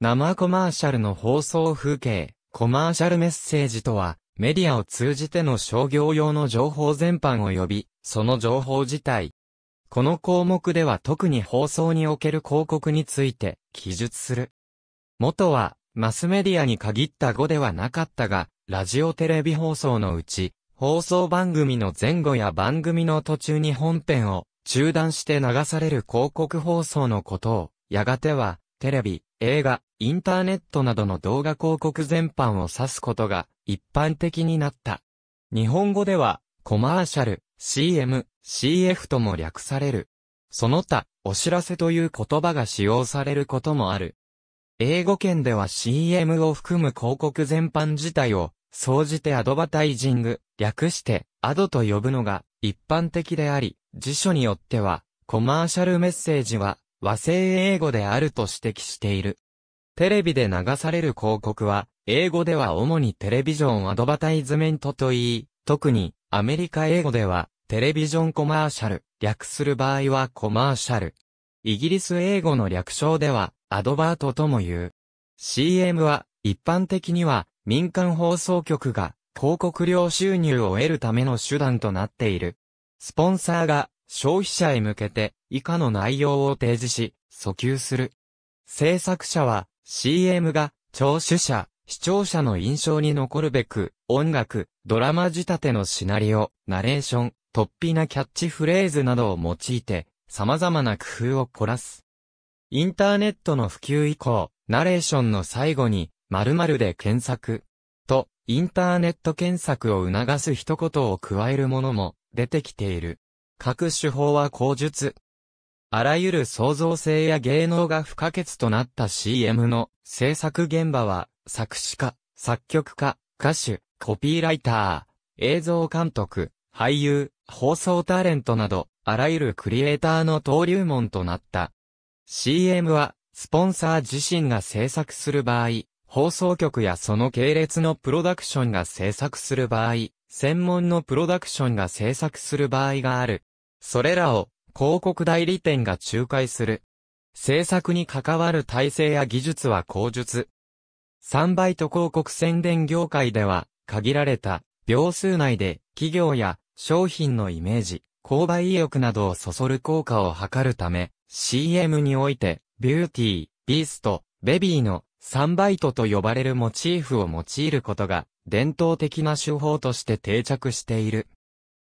生コマーシャルの放送風景、コマーシャルメッセージとは、メディアを通じての商業用の情報全般を呼び、その情報自体。この項目では特に放送における広告について記述する。元は、マスメディアに限った語ではなかったが、ラジオテレビ放送のうち、放送番組の前後や番組の途中に本編を中断して流される広告放送のことを、やがては、テレビ、映画、インターネットなどの動画広告全般を指すことが一般的になった。日本語では、コマーシャル、CM、CF とも略される。その他、お知らせという言葉が使用されることもある。英語圏では CM を含む広告全般自体を、総じてアドバタイジング、略して、アドと呼ぶのが一般的であり、辞書によっては、コマーシャルメッセージは、和製英語であると指摘している。テレビで流される広告は、英語では主にテレビジョンアドバタイズメントといい、特にアメリカ英語ではテレビジョンコマーシャル、略する場合はコマーシャル。イギリス英語の略称ではアドバートとも言う。CM は一般的には民間放送局が広告料収入を得るための手段となっている。スポンサーが消費者へ向けて以下の内容を提示し、訴求する。制作者は CM が聴取者、視聴者の印象に残るべく、音楽、ドラマ仕立てのシナリオ、ナレーション、突飛なキャッチフレーズなどを用いて、様々な工夫を凝らす。インターネットの普及以降、ナレーションの最後に、〇〇で検索、と、インターネット検索を促す一言を加えるものも出てきている。各手法は口述。あらゆる創造性や芸能が不可欠となった CM の制作現場は、作詞家、作曲家、歌手、コピーライター、映像監督、俳優、放送タレントなど、あらゆるクリエイターの登竜門となった。CM は、スポンサー自身が制作する場合、放送局やその系列のプロダクションが制作する場合、専門のプロダクションが制作する場合がある。それらを広告代理店が仲介する。制作に関わる体制や技術は口述。3倍と広告宣伝業界では、限られた秒数内で企業や商品のイメージ、購買意欲などをそそる効果を図るため、CM において、ビューティー、ビースト、ベビーの3バイトと呼ばれるモチーフを用いることが伝統的な手法として定着している。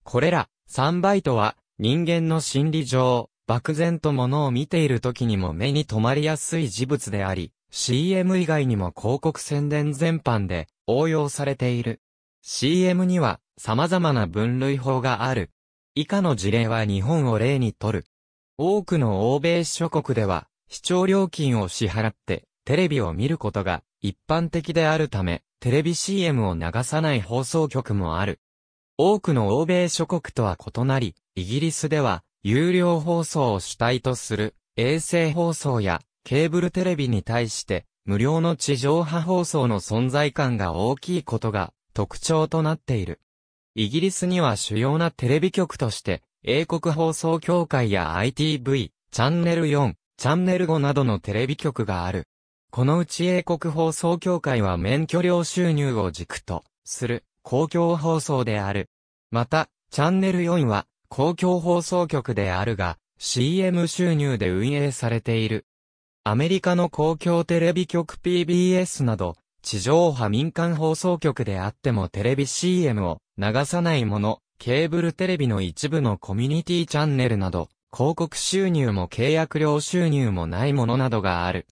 これら3バイトは人間の心理上、漠然と物を見ている時にも目に留まりやすい事物であり、CM 以外にも広告宣伝全般で応用されている。CM には様々な分類法がある。以下の事例は日本を例にとる。多くの欧米諸国では、視聴料金を支払ってテレビを見ることが一般的であるため、テレビ CM を流さない放送局もある。多くの欧米諸国とは異なり、イギリスでは、有料放送を主体とする、衛星放送や、ケーブルテレビに対して、無料の地上波放送の存在感が大きいことが、特徴となっている。イギリスには主要なテレビ局として、英国放送協会や ITV、チャンネル4、チャンネル5などのテレビ局がある。このうち英国放送協会は免許料収入を軸とする公共放送である。また、チャンネル4は公共放送局であるが、CM 収入で運営されている。アメリカの公共テレビ局 PBS など、地上波民間放送局であってもテレビ CM を流さないもの、ケーブルテレビの一部のコミュニティチャンネルなど、広告収入も契約料収入もないものなどがある。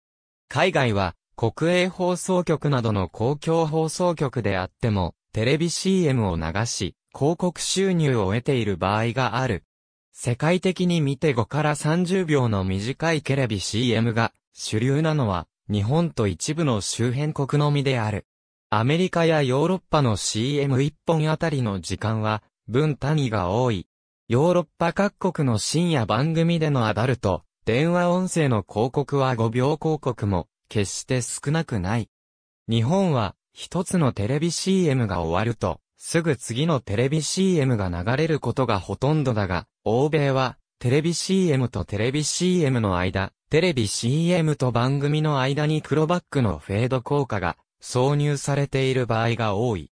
海外は国営放送局などの公共放送局であっても、テレビ CM を流し、広告収入を得ている場合がある。世界的に見て5から30秒の短いテレビ CM が主流なのは日本と一部の周辺国のみである。アメリカやヨーロッパの CM1 本あたりの時間は分単位が多い。ヨーロッパ各国の深夜番組でのアダルト、電話音声の広告は5秒広告も決して少なくない。日本は一つのテレビ CM が終わると、すぐ次のテレビ CM が流れることがほとんどだが、欧米は、テレビ CM とテレビ CM の間、テレビ CM と番組の間に黒バックのフェード効果が挿入されている場合が多い。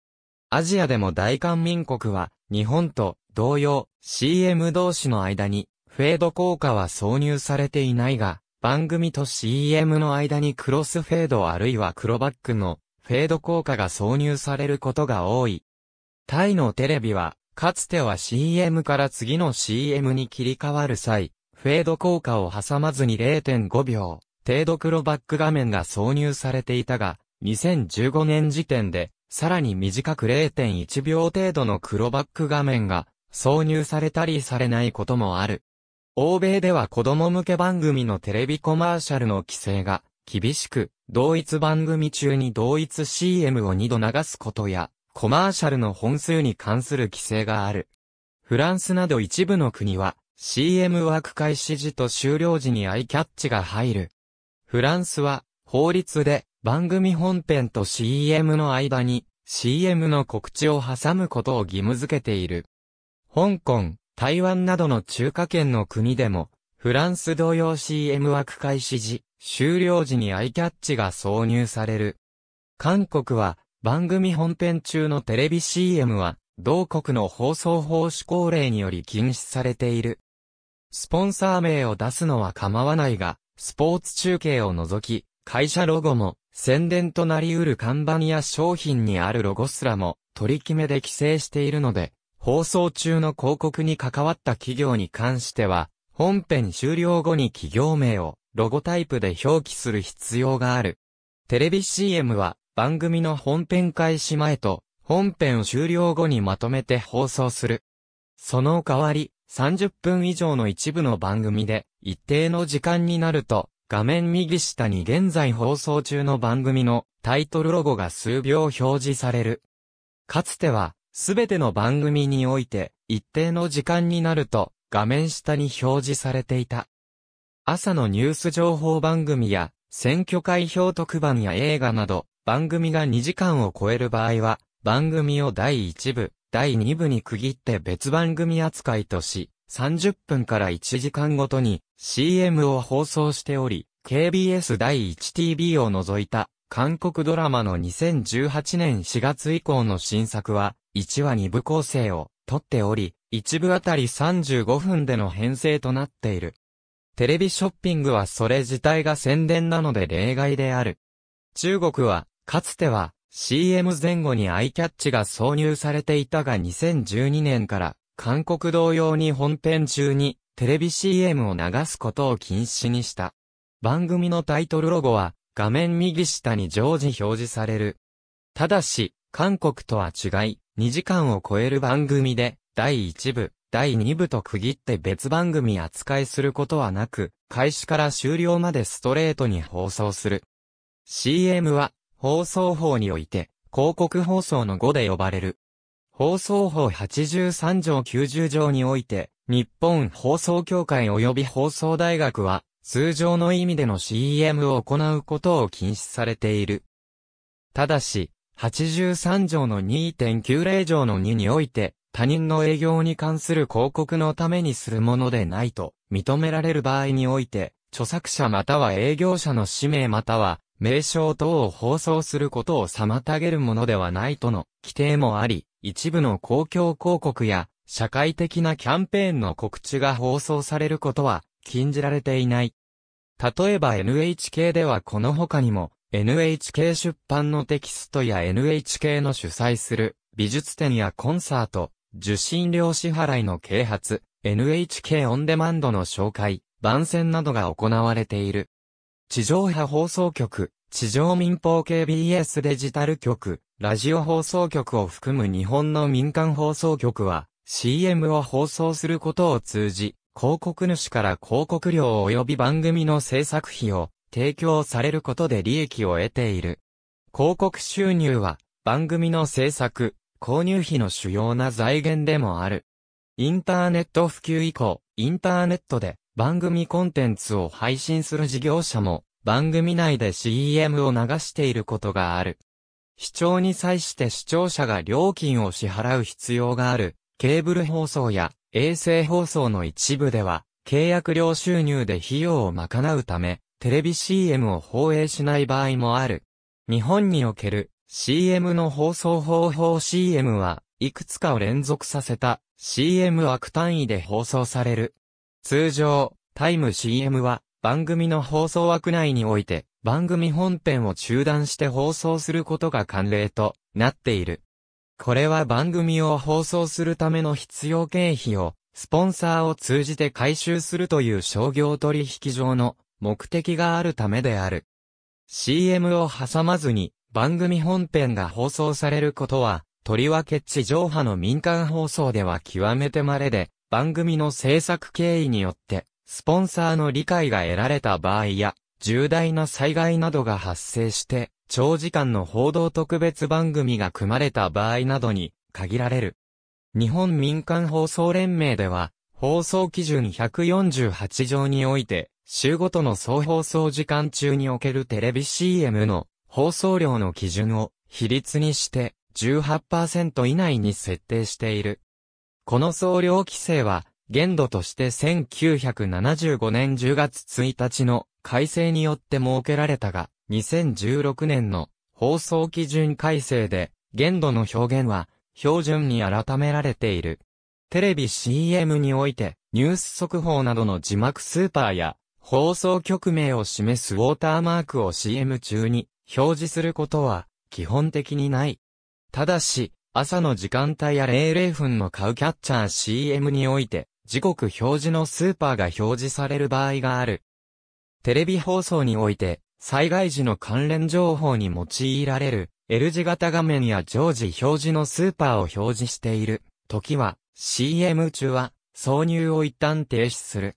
アジアでも大韓民国は、日本と同様、CM 同士の間に、フェード効果は挿入されていないが、番組と CM の間にクロスフェードあるいは黒バックのフェード効果が挿入されることが多い。タイのテレビは、かつては CM から次の CM に切り替わる際、フェード効果を挟まずに0.5秒、程度黒バック画面が挿入されていたが、2015年時点で、さらに短く0.1秒程度の黒バック画面が挿入されたりされないこともある。欧米では子供向け番組のテレビコマーシャルの規制が厳しく、同一番組中に同一 CM を2度流すことや、コマーシャルの本数に関する規制がある。フランスなど一部の国は、CM 枠開始時と終了時にアイキャッチが入る。フランスは、法律で、番組本編と CM の間に、CM の告知を挟むことを義務付けている。香港、台湾などの中華圏の国でも、フランス同様 CM 枠開始時、終了時にアイキャッチが挿入される。韓国は、番組本編中のテレビ CM は、同国の放送法施行令により禁止されている。スポンサー名を出すのは構わないが、スポーツ中継を除き、会社ロゴも、宣伝となり得る看板や商品にあるロゴすらも、取り決めで規制しているので、放送中の広告に関わった企業に関しては、本編終了後に企業名をロゴタイプで表記する必要がある。テレビ CM は番組の本編開始前と本編終了後にまとめて放送する。その代わり、30分以上の一部の番組で一定の時間になると画面右下に現在放送中の番組のタイトルロゴが数秒表示される。かつては、全ての番組において、一定の時間になると、画面下に表示されていた。朝のニュース情報番組や、選挙開票特番や映画など、番組が2時間を超える場合は、番組を第1部、第2部に区切って別番組扱いとし、30分から1時間ごとに CM を放送しており、KBS 第 1TV を除いた韓国ドラマの2018年4月以降の新作は1話2部構成をとっており、1部あたり35分での編成となっている。テレビショッピングはそれ自体が宣伝なので例外である。中国は、かつては、CM 前後にアイキャッチが挿入されていたが2012年から、韓国同様に本編中に、テレビ CM を流すことを禁止にした。番組のタイトルロゴは、画面右下に常時表示される。ただし、韓国とは違い、2時間を超える番組で、第1部、第2部と区切って別番組扱いすることはなく、開始から終了までストレートに放送する。CM は、放送法において、広告放送の語で呼ばれる。放送法83条90条において、日本放送協会及び放送大学は、通常の意味での CM を行うことを禁止されている。ただし、83条の2.90条の2において、他人の営業に関する広告のためにするものでないと認められる場合において、著作者または営業者の氏名または名称等を放送することを妨げるものではないとの規定もあり、一部の公共広告や社会的なキャンペーンの告知が放送されることは禁じられていない。例えば NHK ではこの他にも NHK 出版のテキストや NHK の主催する美術展やコンサート、受信料支払いの啓発、NHK オンデマンドの紹介、番宣などが行われている。地上波放送局、地上民放 KBS デジタル局、ラジオ放送局を含む日本の民間放送局は、CM を放送することを通じ、広告主から広告料及び番組の制作費を提供されることで利益を得ている。広告収入は、番組の制作、購入費の主要な財源でもある。インターネット普及以降、インターネットで番組コンテンツを配信する事業者も番組内で CM を流していることがある。視聴に際して視聴者が料金を支払う必要があるケーブル放送や衛星放送の一部では契約料収入で費用を賄うためテレビ CM を放映しない場合もある。日本における CM の放送方法 CM は、いくつかを連続させた CM 枠単位で放送される。通常、タイム CM は、番組の放送枠内において、番組本編を中断して放送することが慣例となっている。これは番組を放送するための必要経費を、スポンサーを通じて回収するという商業取引上の目的があるためである。CM を挟まずに番組本編が放送されることは、とりわけ地上波の民間放送では極めて稀で、番組の制作経緯によって、スポンサーの理解が得られた場合や、重大な災害などが発生して、長時間の報道特別番組が組まれた場合などに限られる。日本民間放送連盟では、放送基準148条において、週ごとの総放送時間中におけるテレビ CM の放送量の基準を比率にして18%以内に設定している。この総量規制は、限度として1975年10月1日の改正によって設けられたが、2016年の放送基準改正で、限度の表現は標準に改められている。テレビ CM において、ニュース速報などの字幕スーパーや、放送局名を示すウォーターマークを CM 中に表示することは基本的にない。ただし、朝の時間帯や00分の買うキャッチャー CM において、時刻表示のスーパーが表示される場合がある。テレビ放送において、災害時の関連情報に用いられる L 字型画面や常時表示のスーパーを表示している時は CM 中は挿入を一旦停止する。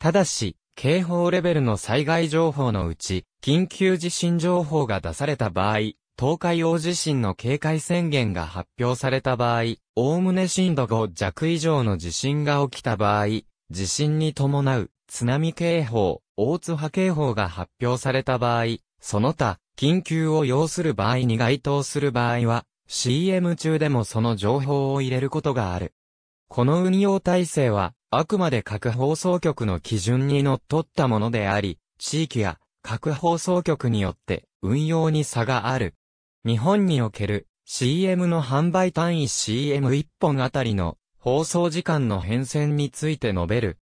ただし、警報レベルの災害情報のうち緊急地震情報が出された場合、東海大地震の警戒宣言が発表された場合、おおむね震度5弱以上の地震が起きた場合、地震に伴う津波警報、大津波警報が発表された場合、その他、緊急を要する場合に該当する場合は、CM 中でもその情報を入れることがある。この運用体制は、あくまで各放送局の基準に則っったものであり、地域や各放送局によって運用に差がある。日本における CM の販売単位 CM1 本あたりの放送時間の変遷について述べる。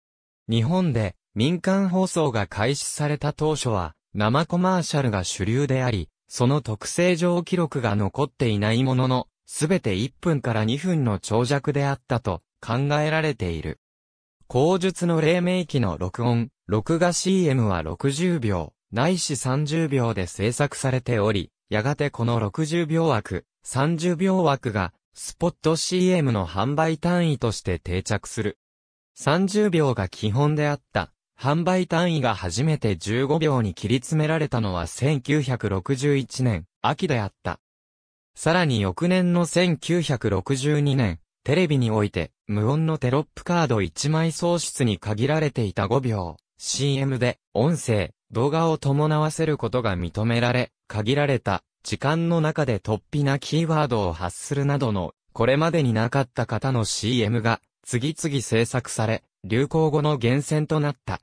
日本で民間放送が開始された当初は生コマーシャルが主流であり、その特性上記録が残っていないものの、すべて1分から2分の長尺であったと考えられている。口述の黎明期の録音、録画 CM は60秒、ないし30秒で制作されており、やがてこの60秒枠、30秒枠が、スポット CM の販売単位として定着する。30秒が基本であった、販売単位が初めて15秒に切り詰められたのは1961年、秋であった。さらに翌年の1962年、テレビにおいて、無音のテロップカード1枚喪失に限られていた5秒、CM で、音声、動画を伴わせることが認められ、限られた時間の中で突飛なキーワードを発するなどの、これまでになかった方の CM が次々制作され、流行語の源泉となった。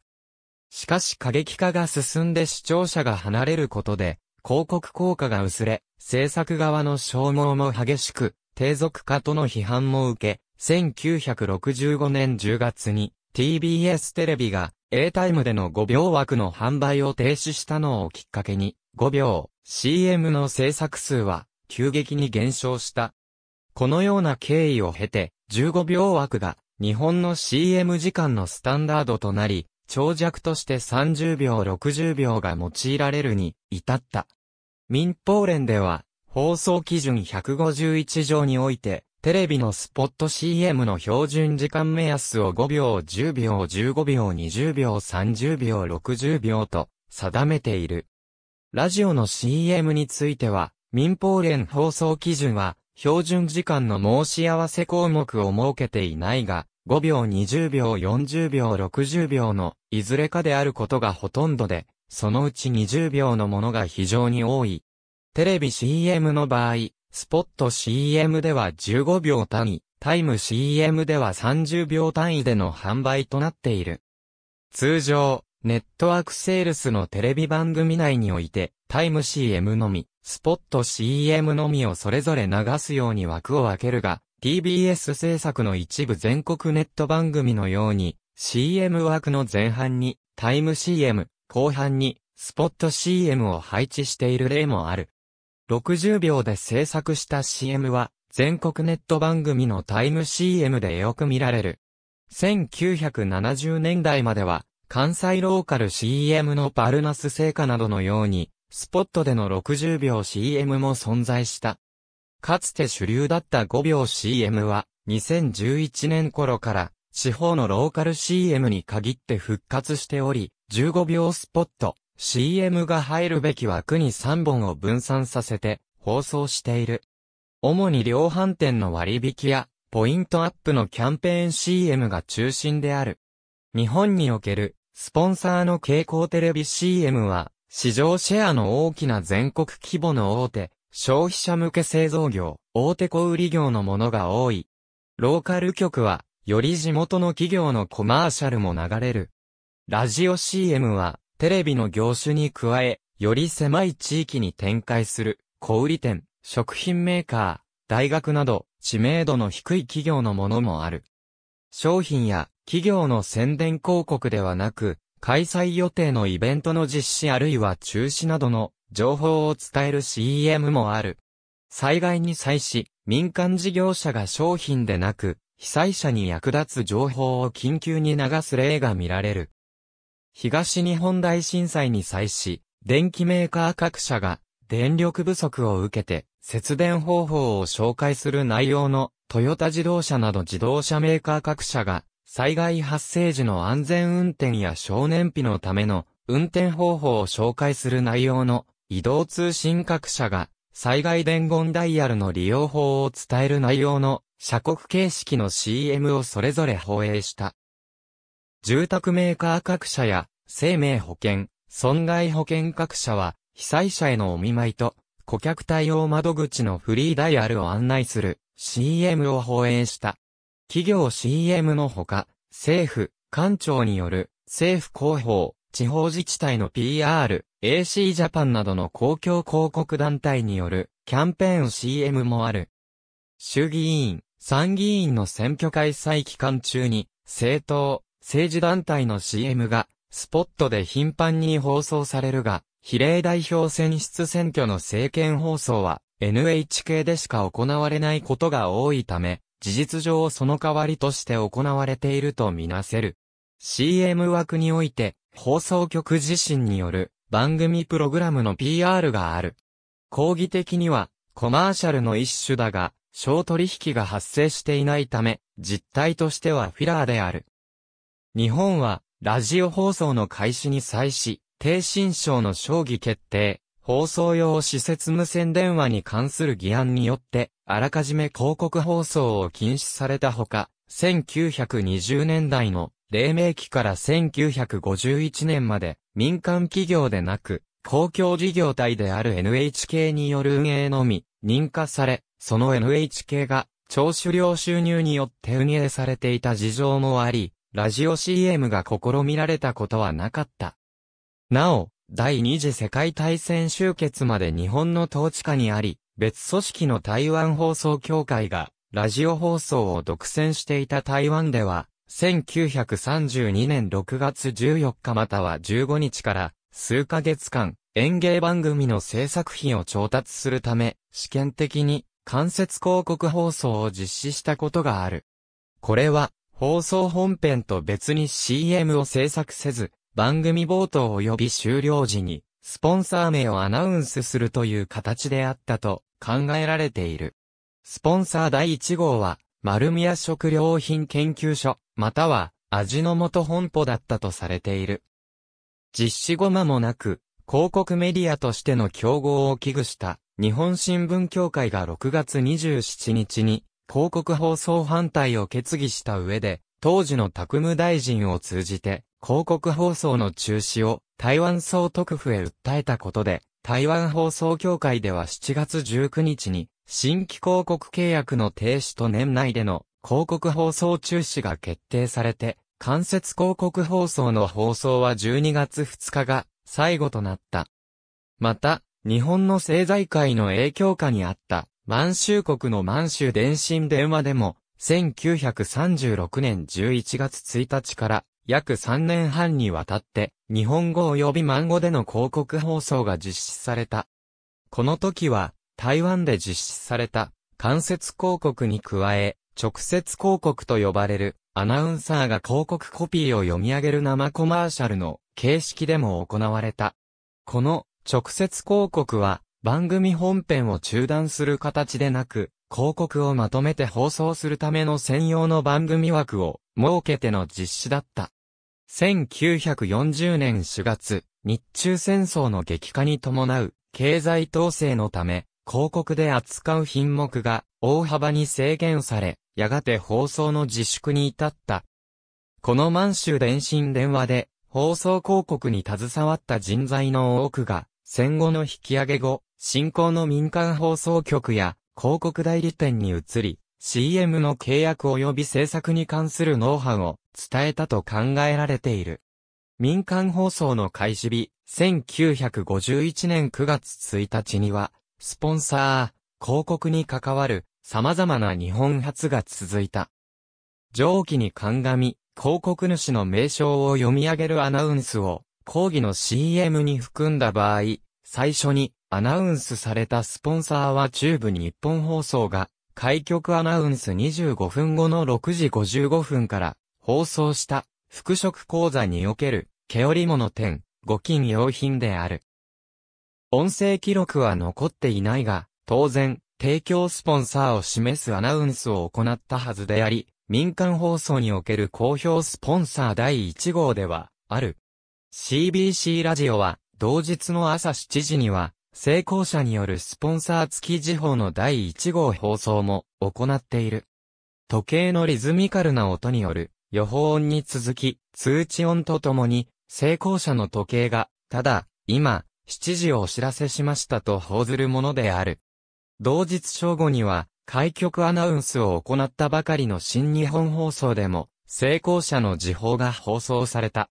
しかし過激化が進んで視聴者が離れることで、広告効果が薄れ、制作側の消耗も激しく、低俗化との批判も受け、1965年10月に TBS テレビが A タイムでの5秒枠の販売を停止したのをきっかけに、5秒 CM の制作数は急激に減少した。このような経緯を経て、15秒枠が日本の CM 時間のスタンダードとなり、長尺として30秒60秒が用いられるに至った。民放連では、放送基準151条において、テレビのスポット CM の標準時間目安を5秒、10秒、15秒、20秒、30秒、60秒と定めている。ラジオの CM については、民放連放送基準は、標準時間の申し合わせ項目を設けていないが、5秒、20秒、40秒、60秒の、いずれかであることがほとんどで、そのうち20秒のものが非常に多い。テレビ CM の場合、スポット CM では15秒単位、タイム CM では30秒単位での販売となっている。通常、ネットワークセールスのテレビ番組内において、タイム CM のみ、スポット CM のみをそれぞれ流すように枠を分けるが、TBS 制作の一部全国ネット番組のように、CM 枠の前半に、タイム CM、後半に、スポット CM を配置している例もある。60秒で制作した CM は、全国ネット番組のタイム CM でよく見られる。1970年代までは、関西ローカル CM のバルナス成果などのように、スポットでの60秒 CM も存在した。かつて主流だった5秒 CM は、2011年頃から、地方のローカル CM に限って復活しており、15秒スポット、CM が入るべき枠に3本を分散させて放送している。主に量販店の割引やポイントアップのキャンペーン CM が中心である。日本におけるスポンサーの蛍光テレビ CM は市場シェアの大きな全国規模の大手、消費者向け製造業、大手小売業のものが多い。ローカル局は、より地元の企業のコマーシャルも流れる。ラジオ CM は、テレビの業種に加え、より狭い地域に展開する、小売店、食品メーカー、大学など、知名度の低い企業のものもある。商品や企業の宣伝広告ではなく、開催予定のイベントの実施あるいは中止などの情報を伝える CM もある。災害に際し、民間事業者が商品でなく、被災者に役立つ情報を緊急に流す例が見られる。東日本大震災に際し、電気メーカー各社が電力不足を受けて節電方法を紹介する内容のトヨタ自動車など自動車メーカー各社が災害発生時の安全運転や少年費のための運転方法を紹介する内容の移動通信各社が災害伝言ダイヤルの利用法を伝える内容の社国形式の CM をそれぞれ放映した。住宅メーカー各社や、生命保険、損害保険各社は、被災者へのお見舞いと、顧客対応窓口のフリーダイヤルを案内する CM を放映した。企業 CM のほか、政府、官庁による政府広報、地方自治体の PR、AC ジャパンなどの公共広告団体によるキャンペーン CM もある。衆議院、参議院の選挙開催期間中に、政党、政治団体の CM が、スポットで頻繁に放送されるが、比例代表選出選挙の政見放送は、NHK でしか行われないことが多いため、事実上その代わりとして行われているとみなせる。CM 枠において、放送局自身による番組プログラムの PR がある。抗議的には、コマーシャルの一種だが、小取引が発生していないため、実態としてはフィラーである。日本は、ラジオ放送の開始に際し、低新省の将棋決定、放送用施設無線電話に関する議案によって、あらかじめ広告放送を禁止されたほか、1920年代の黎明期から1951年まで、民間企業でなく、公共事業体である NHK による運営のみ、認可され、その NHK が、聴取料収入によって運営されていた事情もあり、ラジオ CM が試みられたことはなかった。なお、第二次世界大戦終結まで日本の統治下にあり、別組織の台湾放送協会が、ラジオ放送を独占していた台湾では、1932年6月14日または15日から、数ヶ月間、演芸番組の制作費を調達するため、試験的に、間接広告放送を実施したことがある。これは、放送本編と別に CM を制作せず、番組冒頭及び終了時に、スポンサー名をアナウンスするという形であったと考えられている。スポンサー第1号は、丸宮食料品研究所、または、味の素本舗だったとされている。実施後間もなく、広告メディアとしての競合を危惧した、日本新聞協会が6月27日に、広告放送反対を決議した上で、当時の卓務大臣を通じて、広告放送の中止を台湾総督府へ訴えたことで、台湾放送協会では7月19日に、新規広告契約の停止と年内での広告放送中止が決定されて、間接広告放送の放送は12月2日が最後となった。また、日本の政財界の影響下にあった満州国の満州電信電話でも、1936年11月1日から約3年半にわたって日本語及び満語での広告放送が実施された。この時は台湾で実施された間接広告に加え直接広告と呼ばれるアナウンサーが広告コピーを読み上げる生コマーシャルの形式でも行われた。この直接広告は番組本編を中断する形でなく、広告をまとめて放送するための専用の番組枠を設けての実施だった。1940年4月、日中戦争の激化に伴う経済統制のため、広告で扱う品目が大幅に制限され、やがて放送の自粛に至った。この満州電信電話で放送広告に携わった人材の多くが戦後の引き上げ後、新興の民間放送局や広告代理店に移り、CM の契約及び制作に関するノウハウを伝えたと考えられている。民間放送の開始日、1951年9月1日には、スポンサー、広告に関わる様々な日本発が続いた。上記に鑑み、広告主の名称を読み上げるアナウンスを、講義の CM に含んだ場合、最初にアナウンスされたスポンサーは中部日本放送が、開局アナウンス25分後の6時55分から放送した服飾講座における毛織物店、ご金用品である。音声記録は残っていないが、当然、提供スポンサーを示すアナウンスを行ったはずであり、民間放送における公表スポンサー第1号では、ある。CBC ラジオは、同日の朝7時には、成功者によるスポンサー付き時報の第1号放送も行っている。時計のリズミカルな音による予報音に続き、通知音とともに、成功者の時計が、ただ、今、7時をお知らせしましたと報ずるものである。同日正午には、開局アナウンスを行ったばかりの新日本放送でも、成功者の時報が放送された。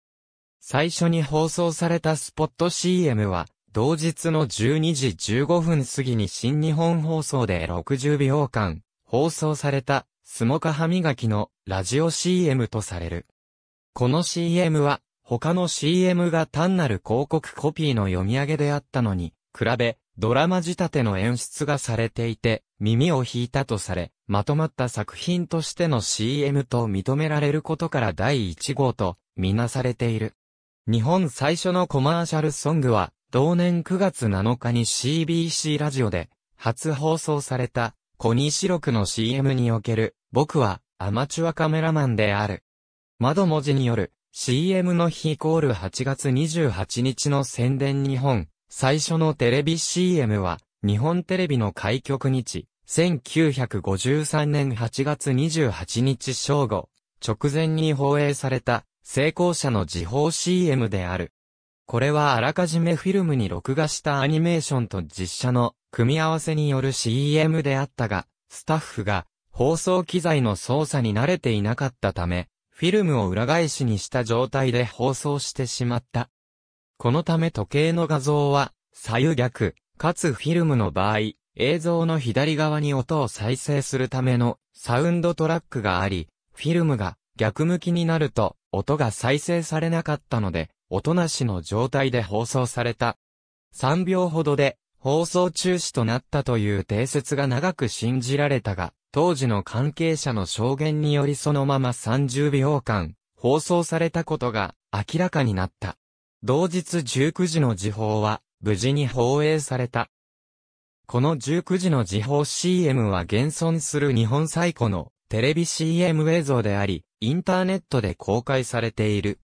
最初に放送されたスポット CM は、同日の12時15分過ぎに新日本放送で60秒間放送されたスモカ歯磨きのラジオ CM とされる。この CM は他の CM が単なる広告コピーの読み上げであったのに比べドラマ仕立ての演出がされていて耳を引いたとされまとまった作品としての CM と認められることから第1号とみなされている。日本最初のコマーシャルソングは同年9月7日に CBC ラジオで初放送されたコニーシロクの CM における僕はアマチュアカメラマンである。窓文字による CM の日イコール8月28日の宣伝日本最初のテレビ CM は日本テレビの開局日1953年8月28日正午直前に放映された成功者の時報 CM である。これはあらかじめフィルムに録画したアニメーションと実写の組み合わせによる CM であったが、スタッフが放送機材の操作に慣れていなかったため、フィルムを裏返しにした状態で放送してしまった。このため時計の画像は左右逆、かつフィルムの場合、映像の左側に音を再生するためのサウンドトラックがあり、フィルムが逆向きになると音が再生されなかったので、音なしの状態で放送された。3秒ほどで放送中止となったという定説が長く信じられたが、当時の関係者の証言によりそのまま30秒間放送されたことが明らかになった。同日19時の時報は無事に放映された。この19時の時報 CM は現存する日本最古のテレビ CM 映像であり、インターネットで公開されている。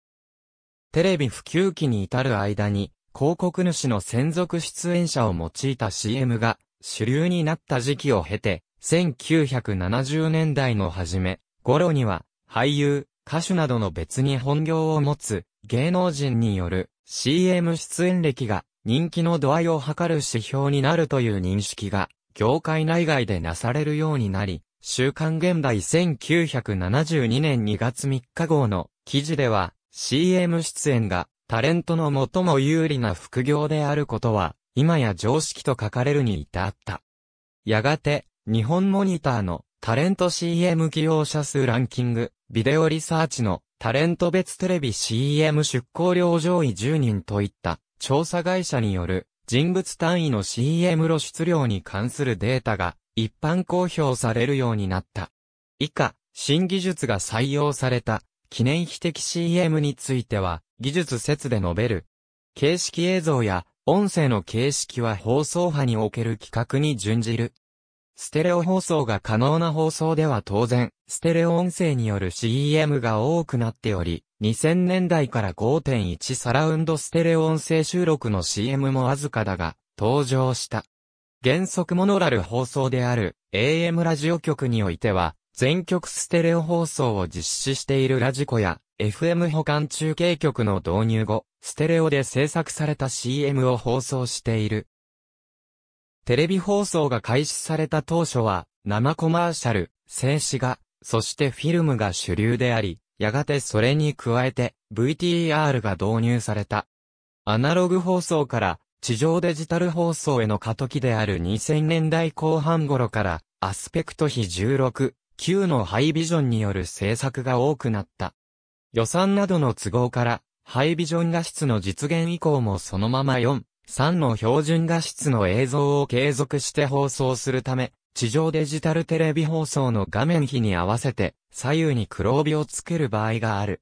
テレビ普及期に至る間に、広告主の専属出演者を用いた CM が主流になった時期を経て、1970年代の初め頃には、俳優、歌手などの別に本業を持つ芸能人による CM 出演歴が人気の度合いを測る指標になるという認識が業界内外でなされるようになり、週刊現代1972年2月3日号の記事では CM 出演がタレントの最も有利な副業であることは今や常識と書かれるに至った。やがて日本モニターのタレント CM 起用者数ランキング、ビデオリサーチのタレント別テレビ CM 出向量上位10人といった調査会社による人物単位の CM 露出量に関するデータが一般公表されるようになった。以下、新技術が採用された記念碑的 CM については技術説で述べる。形式映像や音声の形式は放送波における企画に準じる。ステレオ放送が可能な放送では当然、ステレオ音声による CM が多くなっており、2000年代から5.1サラウンドステレオ音声収録の CM もわずかだが、登場した。原則モノラル放送である AM ラジオ局においては、全局ステレオ放送を実施しているラジコや、FM 保管中継局の導入後、ステレオで制作された CM を放送している。テレビ放送が開始された当初は、生コマーシャル、静止画、そしてフィルムが主流であり、やがてそれに加えて VTR が導入された。アナログ放送から地上デジタル放送への過渡期である2000年代後半頃から、アスペクト比16、9のハイビジョンによる制作が多くなった。予算などの都合から、ハイビジョン画質の実現以降もそのまま4、3の標準画質の映像を継続して放送するため、地上デジタルテレビ放送の画面比に合わせて左右に黒帯をつける場合がある。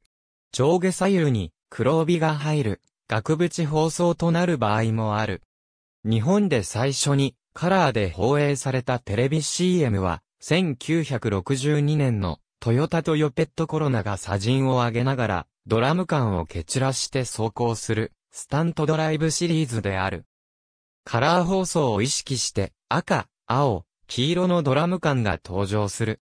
上下左右に黒帯が入る額縁放送となる場合もある。日本で最初にカラーで放映されたテレビ CM は、1962年のトヨタとヨペットコロナが砂塵を上げながら、ドラム缶を蹴散らして走行する、スタントドライブシリーズである。カラー放送を意識して、赤、青、黄色のドラム缶が登場する。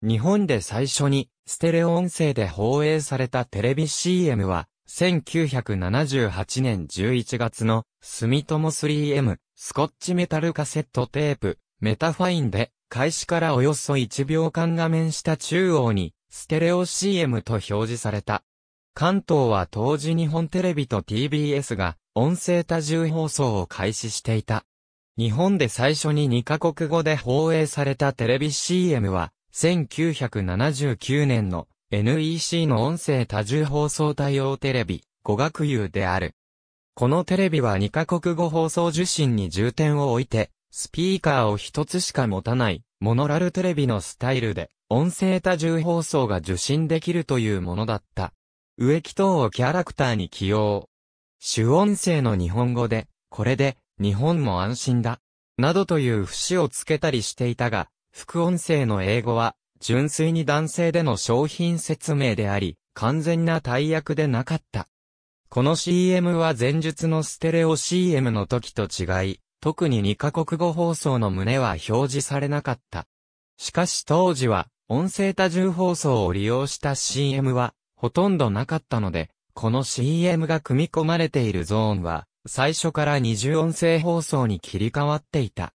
日本で最初に、ステレオ音声で放映されたテレビ CM は、1978年11月の、住友 3M、スコッチメタルカセットテープ、メタファインで、開始からおよそ1秒間画面下中央に、ステレオ CM と表示された。関東は当時日本テレビと TBS が、音声多重放送を開始していた。日本で最初に2カ国語で放映されたテレビ CM は、1979年の NEC の音声多重放送対応テレビ、語学友である。このテレビは2カ国語放送受信に重点を置いて、スピーカーを1つしか持たない、モノラルテレビのスタイルで、音声多重放送が受信できるというものだった。植木等をキャラクターに起用。主音声の日本語で、これで、日本も安心だ。などという節をつけたりしていたが、副音声の英語は、純粋に男性での商品説明であり、完全な大役でなかった。この CM は前述のステレオ CM の時と違い、特に2カ国語放送の旨は表示されなかった。しかし当時は、音声多重放送を利用した CM は、ほとんどなかったので、この CM が組み込まれているゾーンは、最初から二重音声放送に切り替わっていた。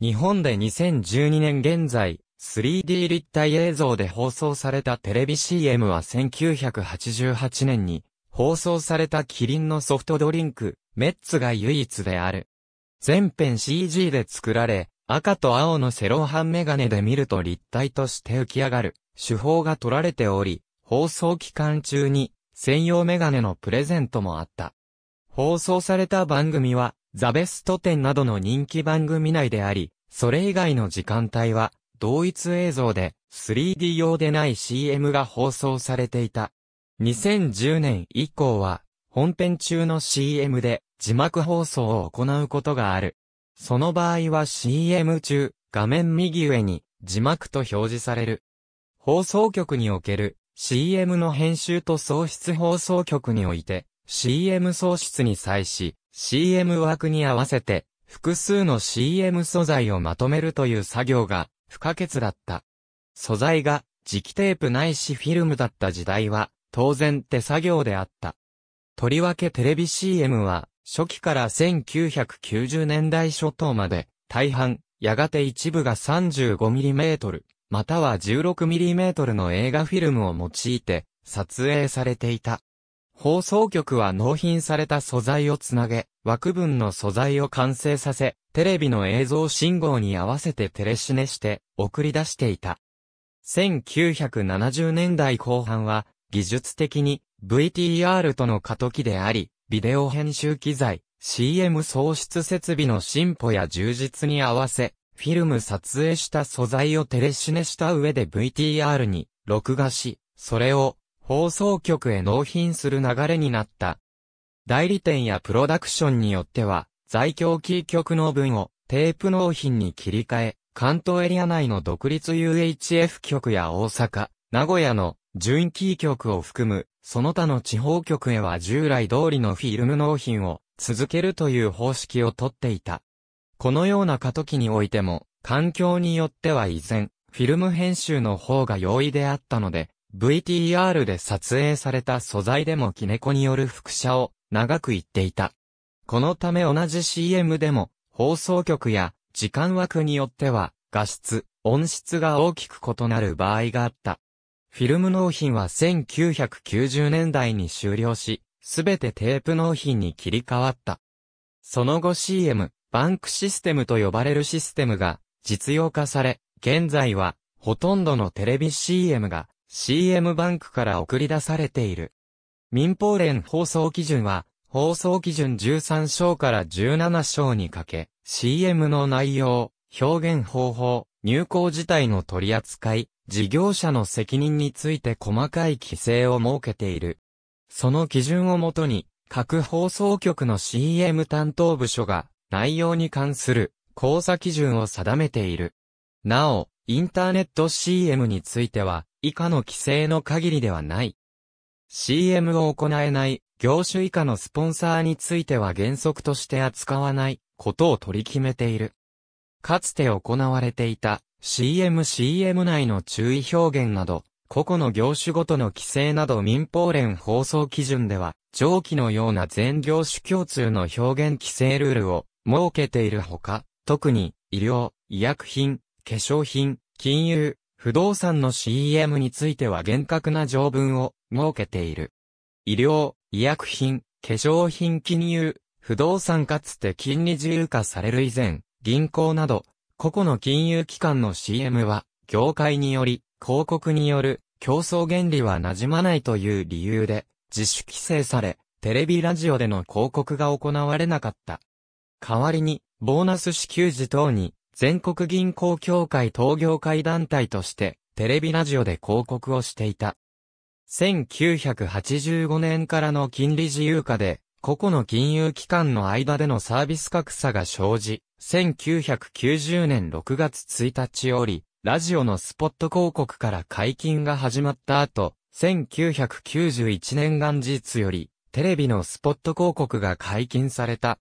日本で2012年現在、3D 立体映像で放送されたテレビ CM は1988年に放送されたキリンのソフトドリンク、メッツが唯一である。全編 CG で作られ、赤と青のセロハンメガネで見ると立体として浮き上がる手法が取られており、放送期間中に専用メガネのプレゼントもあった。放送された番組は、ザベスト10などの人気番組内であり、それ以外の時間帯は、同一映像で 3D 用でない CM が放送されていた。2010年以降は本編中の CM で字幕放送を行うことがある。その場合は CM 中、画面右上に字幕と表示される。放送局における CM の編集と創出放送局において CM 創出に際し CM 枠に合わせて複数の CM 素材をまとめるという作業が不可欠だった。素材が磁気テープないしフィルムだった時代は、当然手作業であった。とりわけテレビ CM は、初期から1990年代初頭まで、大半、やがて一部が 35mm、または 16mm の映画フィルムを用いて、撮影されていた。放送局は納品された素材をつなげ、枠分の素材を完成させ、テレビの映像信号に合わせてテレシネして送り出していた。1970年代後半は、技術的に VTR との過渡期であり、ビデオ編集機材、CM 創出設備の進歩や充実に合わせ、フィルム撮影した素材をテレシネした上で VTR に録画し、それを放送局へ納品する流れになった代理店やプロダクションによっては、在京キー局の分をテープ納品に切り替え、関東エリア内の独立 UHF 局や大阪、名古屋の準キー局を含む、その他の地方局へは従来通りのフィルム納品を続けるという方式をとっていた。このような過渡期においても、環境によっては依然、フィルム編集の方が容易であったので、VTR で撮影された素材でもキネコによる副写を長く言っていた。このため同じ CM でも、放送局や時間枠によっては、画質、音質が大きく異なる場合があった。フィルム納品は1990年代に終了し、すべてテープ納品に切り替わった。その後 CM、バンクシステムと呼ばれるシステムが実用化され、現在はほとんどのテレビ CM が CM バンクから送り出されている。民放連放送基準は、放送基準13章から17章にかけ、CM の内容、表現方法、入稿自体の取り扱い、事業者の責任について細かい規制を設けている。その基準をもとに、各放送局の CM 担当部署が内容に関する交差基準を定めている。なお、インターネット CM については、以下の規制の限りではない。CM を行えない、業種以下のスポンサーについては原則として扱わないことを取り決めている。かつて行われていた CMCM 内の注意表現など、個々の業種ごとの規制など民放連放送基準では、上記のような全業種共通の表現規制ルールを設けているほか、特に医療、医薬品、化粧品、金融、不動産の CM については厳格な条文を設けている。医療、医薬品、化粧品金融、不動産かつて金利自由化される以前、銀行など、個々の金融機関の CM は、業界により、広告による、競争原理は馴染まないという理由で、自主規制され、テレビラジオでの広告が行われなかった。代わりに、ボーナス支給時等に、全国銀行協会東業会団体として、テレビラジオで広告をしていた。1985年からの金利自由化で、個々の金融機関の間でのサービス格差が生じ、1990年6月1日より、ラジオのスポット広告から解禁が始まった後、1991年元日より、テレビのスポット広告が解禁された。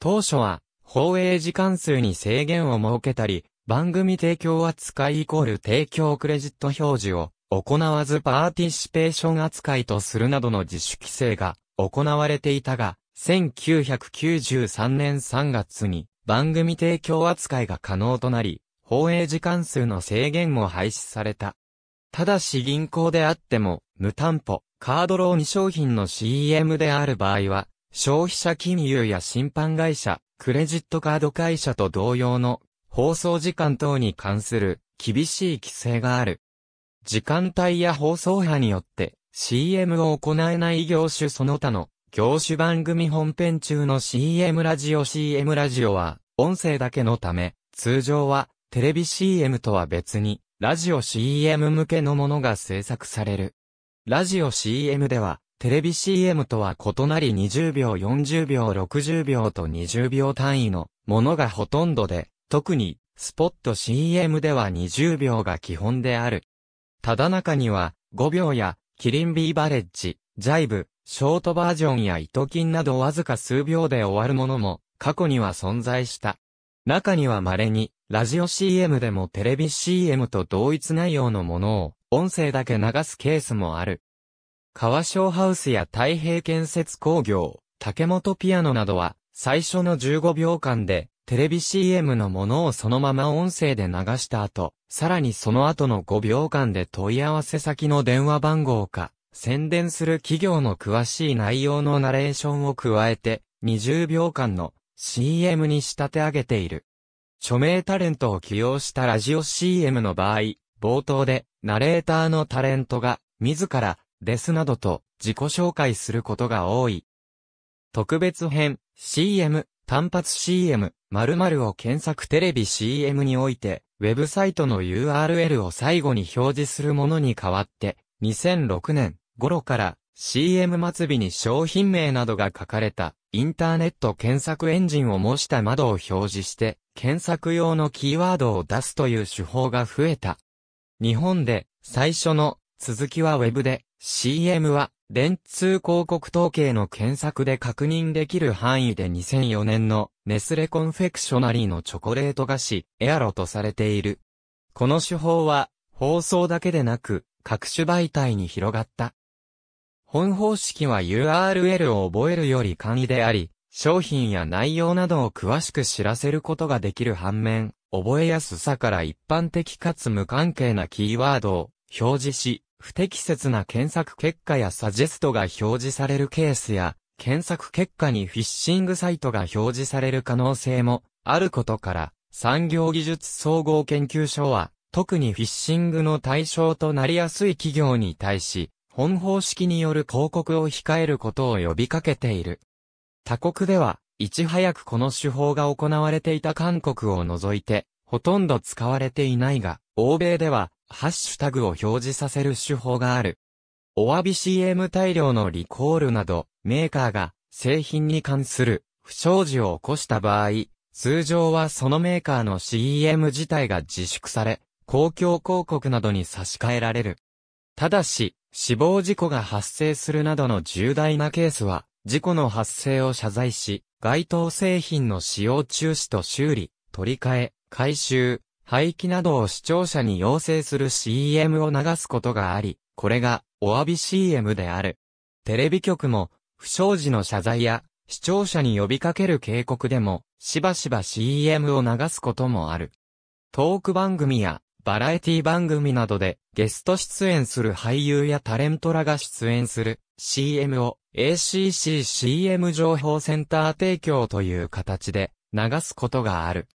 当初は、放映時間数に制限を設けたり、番組提供扱いイコール提供クレジット表示を行わずパーティシペーション扱いとするなどの自主規制が行われていたが、1993年3月に番組提供扱いが可能となり、放映時間数の制限も廃止された。ただし銀行であっても、無担保、カードローン商品の CM である場合は、消費者金融や審判会社、クレジットカード会社と同様の放送時間等に関する厳しい規制がある。時間帯や放送波によって CM を行えない業種その他の業種番組本編中の CM ラジオ CM ラジオは音声だけのため通常はテレビ CM とは別にラジオ CM 向けのものが制作される。ラジオ CM ではテレビ CM とは異なり20秒40秒60秒と20秒単位のものがほとんどで特にスポット CM では20秒が基本である。ただ中には、5秒や、キリンビーバレッジ、ジャイブ、ショートバージョンや糸金などわずか数秒で終わるものも、過去には存在した。中には稀に、ラジオ CM でもテレビ CM と同一内容のものを、音声だけ流すケースもある。川商ハウスや太平建設工業、竹本ピアノなどは、最初の15秒間で、テレビ CM のものをそのまま音声で流した後、さらにその後の5秒間で問い合わせ先の電話番号か、宣伝する企業の詳しい内容のナレーションを加えて、20秒間の CM に仕立て上げている。著名タレントを起用したラジオ CM の場合、冒頭で、ナレーターのタレントが、自ら、ですなどと、自己紹介することが多い。特別編、CM、単発 CM、〇〇を検索テレビ CM において、ウェブサイトの URL を最後に表示するものに代わって、2006年頃から CM 末尾に商品名などが書かれたインターネット検索エンジンを模した窓を表示して、検索用のキーワードを出すという手法が増えた。日本で最初の続きはウェブで CM は電通広告統計の検索で確認できる範囲で2004年のネスレコンフェクショナリーのチョコレート菓子、エアロとされている。この手法は、放送だけでなく、各種媒体に広がった。本方式は URL を覚えるより簡易であり、商品や内容などを詳しく知らせることができる反面、覚えやすさから一般的かつ無関係なキーワードを表示し、不適切な検索結果やサジェストが表示されるケースや、検索結果にフィッシングサイトが表示される可能性もあることから、産業技術総合研究所は、特にフィッシングの対象となりやすい企業に対し、本方式による広告を控えることを呼びかけている。他国では、いち早くこの手法が行われていた韓国を除いて、ほとんど使われていないが、欧米では、ハッシュタグを表示させる手法がある。お詫び CM 大量のリコールなど、メーカーが製品に関する不祥事を起こした場合、通常はそのメーカーの CM 自体が自粛され、公共広告などに差し替えられる。ただし、死亡事故が発生するなどの重大なケースは、事故の発生を謝罪し、該当製品の使用中止と修理、取り替え、回収、廃棄などを視聴者に要請する CM を流すことがあり、これがお詫び CM である。テレビ局も不祥事の謝罪や視聴者に呼びかける警告でもしばしば CM を流すこともある。トーク番組やバラエティ番組などでゲスト出演する俳優やタレントらが出演する CM を ACCCM 情報センター提供という形で流すことがある。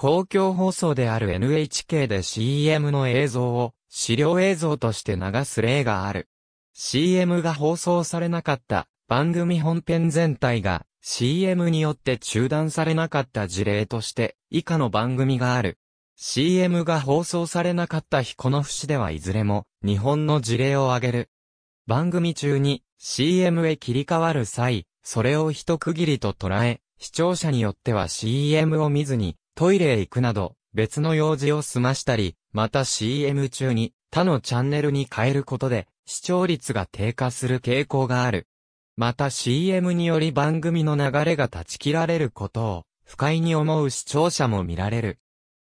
公共放送である NHK で CM の映像を資料映像として流す例がある。CM が放送されなかった番組本編全体が CM によって中断されなかった事例として以下の番組がある。CM が放送されなかったこの節ではいずれも日本の事例を挙げる。番組中に CM へ切り替わる際、それを一区切りと捉え、視聴者によっては CM を見ずにトイレへ行くなど、別の用事を済ましたり、また CM 中に他のチャンネルに変えることで、視聴率が低下する傾向がある。また CM により番組の流れが断ち切られることを、不快に思う視聴者も見られる。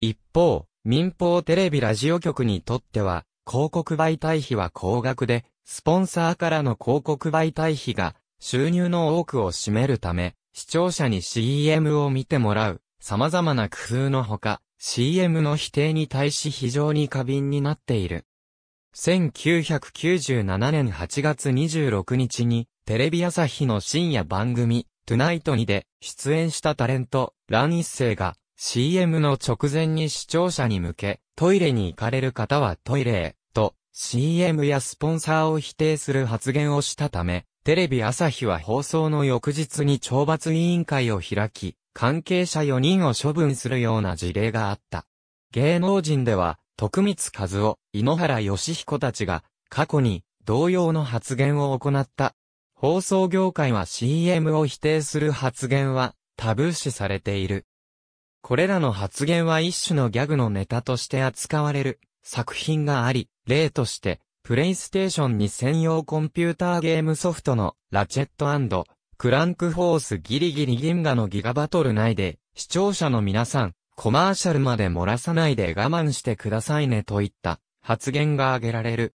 一方、民放テレビラジオ局にとっては、広告媒体費は高額で、スポンサーからの広告媒体費が収入の多くを占めるため、視聴者に CM を見てもらう様々な工夫のほか、CM の否定に対し非常に過敏になっている。1997年8月26日に、テレビ朝日の深夜番組、トゥナイトにで出演したタレント、ラン一世が CM の直前に視聴者に向け、トイレに行かれる方はトイレへ、と CM やスポンサーを否定する発言をしたため、テレビ朝日は放送の翌日に懲罰委員会を開き、関係者4人を処分するような事例があった。芸能人では、徳光和夫、井ノ原義彦たちが、過去に同様の発言を行った。放送業界は CM を否定する発言はタブー視されている。これらの発言は一種のギャグのネタとして扱われる作品があり、例として、プレイステーションに専用コンピューターゲームソフトのラチェットクランクフォースギリギリ銀河のギガバトル内で、視聴者の皆さん、コマーシャルまで漏らさないで我慢してくださいねといった発言が挙げられる。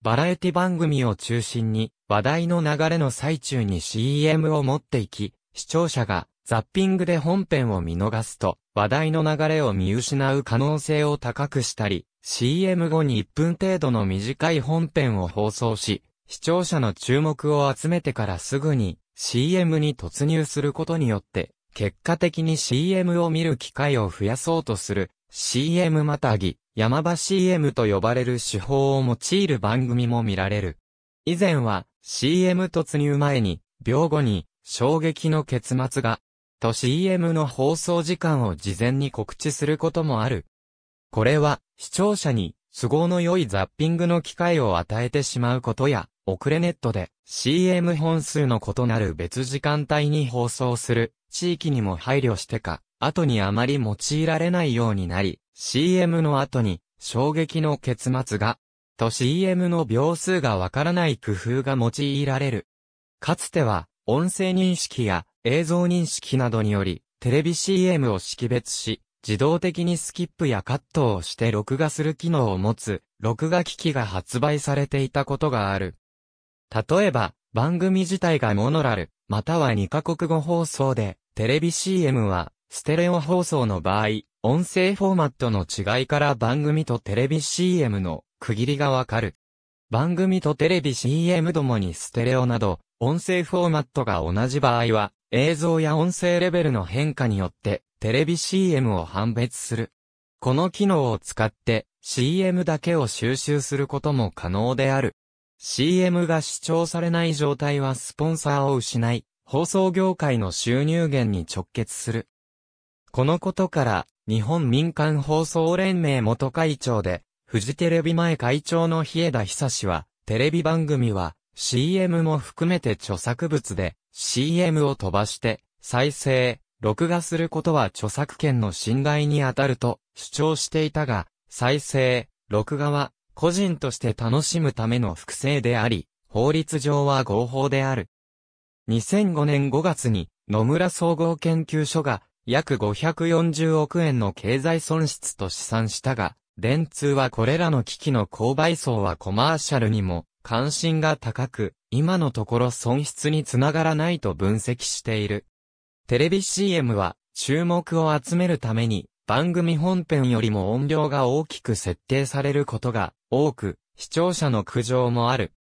バラエティ番組を中心に話題の流れの最中に CM を持っていき、視聴者がザッピングで本編を見逃すと話題の流れを見失う可能性を高くしたり、CM 後に1分程度の短い本編を放送し、視聴者の注目を集めてからすぐに CM に突入することによって、結果的に CM を見る機会を増やそうとする CM またぎ、山場 CM と呼ばれる手法を用いる番組も見られる。以前は CM 突入前に、秒後に衝撃の結末が、と CM の放送時間を事前に告知することもある。これは視聴者に都合の良いザッピングの機会を与えてしまうことや、遅れネットで CM 本数の異なる別時間帯に放送する地域にも配慮してか、後にあまり用いられないようになり、CM の後に衝撃の結末が、と CM の秒数がわからない工夫が用いられる。かつては、音声認識や映像認識などにより、テレビ CM を識別し、自動的にスキップやカットをして録画する機能を持つ、録画機器が発売されていたことがある。例えば、番組自体がモノラル、または2カ国語放送で、テレビ CM は、ステレオ放送の場合、音声フォーマットの違いから番組とテレビ CM の区切りがわかる。番組とテレビ CM どもにステレオなど、音声フォーマットが同じ場合は、映像や音声レベルの変化によって、テレビ CM を判別する。この機能を使って、CM だけを収集することも可能である。CM が視聴されない状態はスポンサーを失い、放送業界の収入源に直結する。このことから、日本民間放送連盟元会長で、フジテレビ前会長の日枝久志は、テレビ番組は CM も含めて著作物で CM を飛ばして再生、録画することは著作権の侵害にあたると主張していたが、再生、録画は個人として楽しむための複製であり、法律上は合法である。2005年5月に野村総合研究所が約540億円の経済損失と試算したが、電通はこれらの機器の購買層はコマーシャルにも関心が高く、今のところ損失につながらないと分析している。テレビ CM は注目を集めるために番組本編よりも音量が大きく設定されることが多く、視聴者の苦情もある。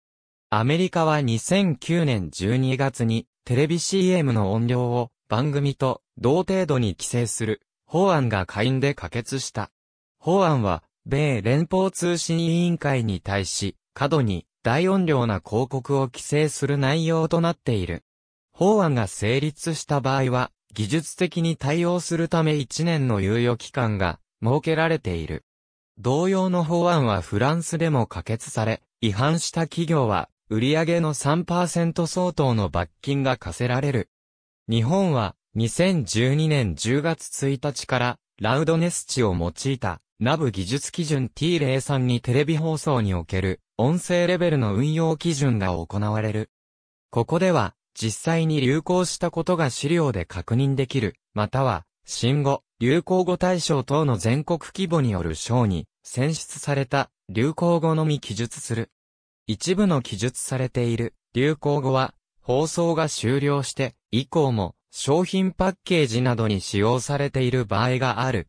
アメリカは2009年12月にテレビ CM の音量を番組と同程度に規制する法案が下院で可決した。法案は米連邦通信委員会に対し過度に大音量な広告を規制する内容となっている。法案が成立した場合は技術的に対応するため1年の猶予期間が設けられている。同様の法案はフランスでも可決され、違反した企業は売上の3%相当の罰金が課せられる。日本は2012年10月1日からラウドネス値を用いたナブ技術基準 T03 にテレビ放送における音声レベルの運用基準が行われる。ここでは実際に流行したことが資料で確認できる、または、新語、流行語大賞等の全国規模による賞に選出された流行語のみ記述する。一部の記述されている流行語は放送が終了して以降も商品パッケージなどに使用されている場合がある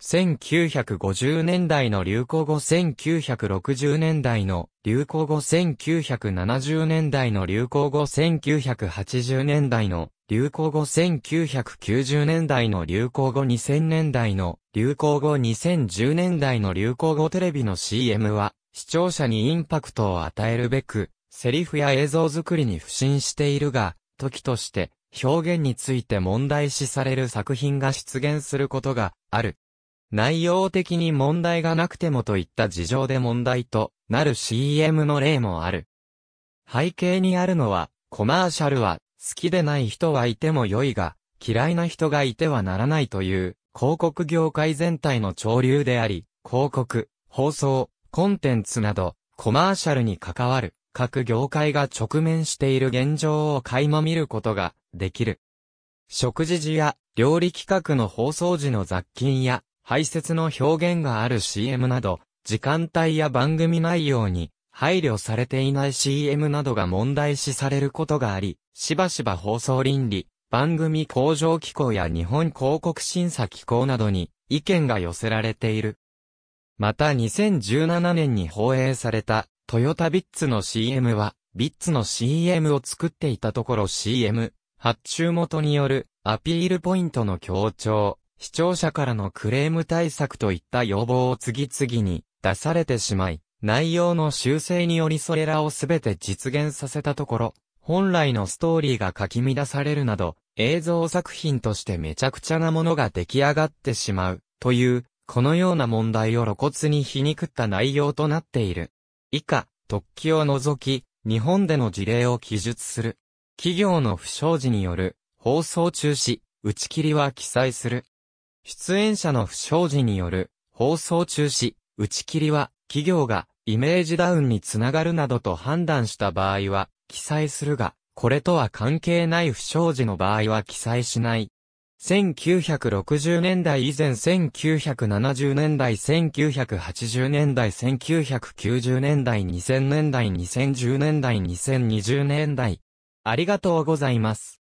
1950年代の流行語1960年代の流行語1970年代の流行語1980年代の流行語1990年代の流行語2000年代の流行語2010年代の流行語テレビの CM は視聴者にインパクトを与えるべくセリフや映像作りに不信しているが時として表現について問題視される作品が出現することがある。内容的に問題がなくてもといった事情で問題となる CM の例もある。背景にあるのは、コマーシャルは好きでない人はいても良いが、嫌いな人がいてはならないという広告業界全体の潮流であり、広告、放送、コンテンツなど、コマーシャルに関わる各業界が直面している現状を垣間見ることができる。食事時や料理企画の放送時の雑菌や排泄の表現がある CM など、時間帯や番組内容に配慮されていない CM などが問題視されることがあり、しばしば放送倫理、番組向上機構や日本広告審査機構などに意見が寄せられている。また2017年に放映されたトヨタビッツの CM は、ビッツの CM を作っていたところ CM、発注元によるアピールポイントの強調、視聴者からのクレーム対策といった要望を次々に出されてしまい、内容の修正によりそれらをすべて実現させたところ、本来のストーリーが書き乱されるなど、映像作品としてめちゃくちゃなものが出来上がってしまう、という、このような問題を露骨に皮肉った内容となっている。以下、突起を除き、日本での事例を記述する。企業の不祥事による、放送中止、打ち切りは記載する。出演者の不祥事による放送中止、打ち切りは企業がイメージダウンにつながるなどと判断した場合は記載するが、これとは関係ない不祥事の場合は記載しない。1960年代以前1970年代1980年代1990年代2000年代2010年代2020年代ありがとうございます。